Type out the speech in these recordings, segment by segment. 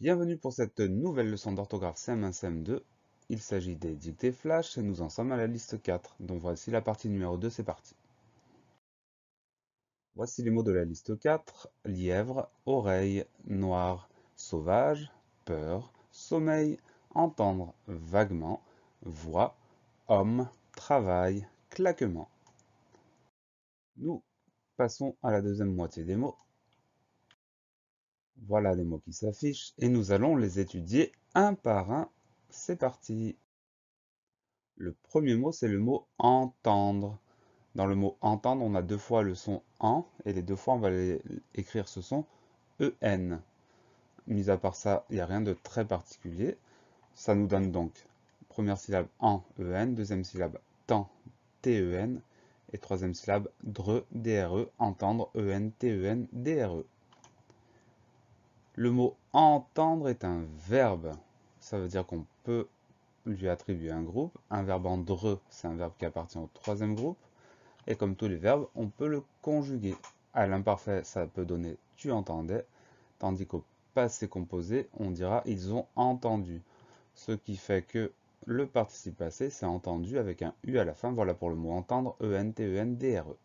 Bienvenue pour cette nouvelle leçon d'orthographe CM1 CM2. Il s'agit des dictées flash et nous en sommes à la liste 4, Donc voici la partie numéro 2, c'est parti. Voici les mots de la liste 4. Lièvre, oreille, noir, sauvage, peur, sommeil, entendre, vaguement, voix, homme, travail, claquement. Nous passons à la deuxième moitié des mots voilà les mots qui s'affichent et nous allons les étudier un par un. C'est parti Le premier mot, c'est le mot « entendre ». Dans le mot « entendre », on a deux fois le son « en » et les deux fois, on va écrire ce son e « en ». Mis à part ça, il n'y a rien de très particulier. Ça nous donne donc première syllabe « en e »,« en », deuxième syllabe «« t-e-n » et troisième syllabe « dre »,«»,« e, entendre »,« en »,«« dre ». Le mot entendre est un verbe. Ça veut dire qu'on peut lui attribuer un groupe. Un verbe dre », c'est un verbe qui appartient au troisième groupe. Et comme tous les verbes, on peut le conjuguer. À l'imparfait, ça peut donner tu entendais, tandis qu'au passé composé, on dira ils ont entendu. Ce qui fait que le participe passé, c'est entendu avec un U à la fin. Voilà pour le mot entendre, E-N-T-E-N-D-R-E. e n d r e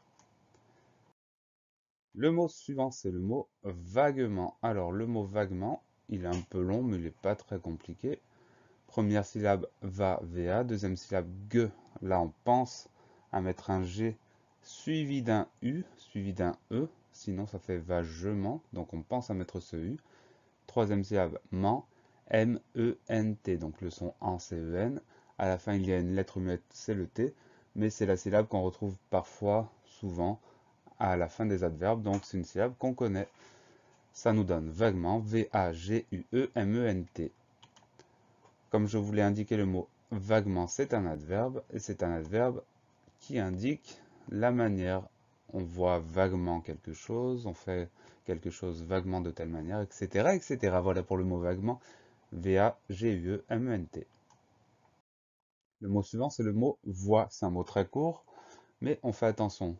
le mot suivant, c'est le mot vaguement. Alors, le mot vaguement, il est un peu long, mais il n'est pas très compliqué. Première syllabe va, va. Deuxième syllabe gue », Là, on pense à mettre un g suivi d'un u, suivi d'un e. Sinon, ça fait vagement. Donc, on pense à mettre ce u. Troisième syllabe ment. M-E-N-T. Donc, le son en, c E-N. À la fin, il y a une lettre muette, c'est le T. Mais c'est la syllabe qu'on retrouve parfois, souvent, à la fin des adverbes, donc c'est une syllabe qu'on connaît. Ça nous donne vaguement V-A-G-U-E-M-E-N-T. Comme je vous l'ai indiqué, le mot vaguement, c'est un adverbe, et c'est un adverbe qui indique la manière. On voit vaguement quelque chose, on fait quelque chose vaguement de telle manière, etc. etc. Voilà pour le mot vaguement, V-A-G-U-E-M-E-N-T. Le mot suivant, c'est le mot voix. C'est un mot très court, mais on fait attention.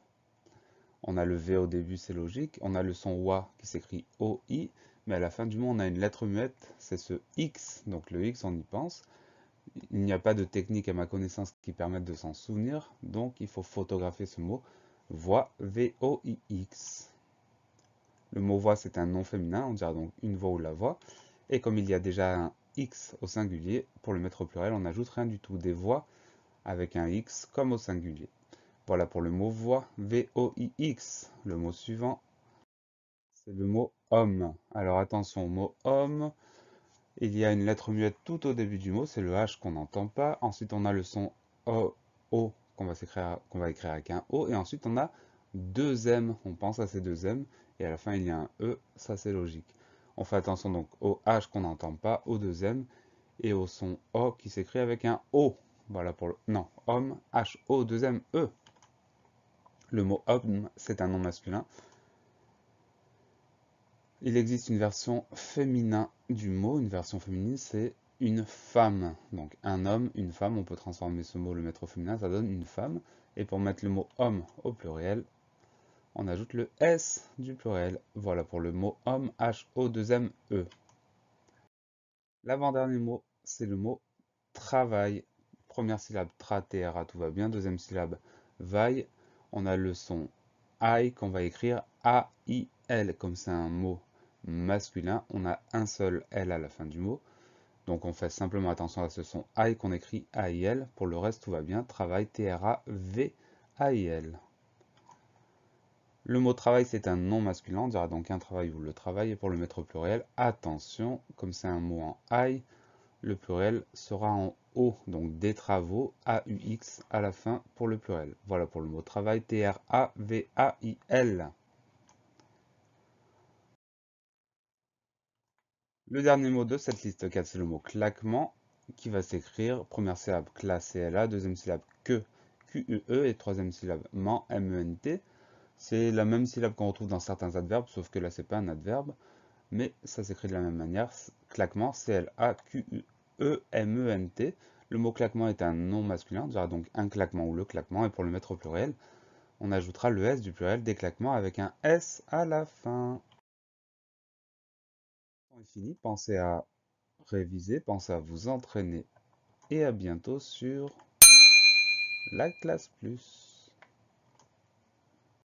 On a le V au début, c'est logique. On a le son OI qui s'écrit OI, mais à la fin du mot, on a une lettre muette, c'est ce X. Donc le X, on y pense. Il n'y a pas de technique à ma connaissance qui permette de s'en souvenir, donc il faut photographier ce mot voix V-O-I-X. Le mot voix, c'est un nom féminin, on dira donc une voix ou la voix. Et comme il y a déjà un X au singulier, pour le mettre au pluriel, on n'ajoute rien du tout, des voix avec un X comme au singulier. Voilà pour le mot voix, V-O-I-X. Le mot suivant, c'est le mot homme. Alors attention, mot homme, il y a une lettre muette tout au début du mot, c'est le H qu'on n'entend pas. Ensuite, on a le son O, o qu'on va, va, écrire avec un O. Et ensuite, on a deux M, on pense à ces deux M. Et à la fin, il y a un E, ça c'est logique. On fait attention donc au H qu'on n'entend pas, au deux M, et au son O qui s'écrit avec un O. Voilà pour le... Non, homme, H-O, deux « M, E. Le mot homme, c'est un nom masculin. Il existe une version féminin du mot. Une version féminine, c'est une femme. Donc un homme, une femme, on peut transformer ce mot, le mettre au féminin, ça donne une femme. Et pour mettre le mot homme au pluriel, on ajoute le S du pluriel. Voilà pour le mot homme, h o m e. L'avant-dernier mot, c'est le mot travail. Première syllabe, tra, t, tout va bien. Deuxième syllabe, vaille on a le son I qu'on va écrire A-I-L, comme c'est un mot masculin, on a un seul L à la fin du mot. Donc on fait simplement attention à ce son I qu'on écrit A-I-L. Pour le reste, tout va bien. Travail, T-R-A-V-A-I-L. Le mot travail, c'est un nom masculin. On dira donc un travail ou le travail. Et pour le mettre au pluriel, attention, comme c'est un mot en I, le pluriel sera en O, donc des travaux, A, U, X, à la fin pour le pluriel. Voilà pour le mot travail, T-R-A-V-A-I-L. Le dernier mot de cette liste 4, c'est le mot claquement, qui va s'écrire première syllabe CLA, A, deuxième syllabe QUE, E, et troisième syllabe MENT, T. C'est la même syllabe qu'on retrouve dans certains adverbes, sauf que là, c'est pas un adverbe, mais ça s'écrit de la même manière, claquement, C, L, A, U, E. E-M-E-N-T. Le mot claquement est un nom masculin, on dira donc un claquement ou le claquement, et pour le mettre au pluriel, on ajoutera le S du pluriel des claquements avec un S à la fin. On est fini, pensez à réviser, pensez à vous entraîner, et à bientôt sur la classe plus.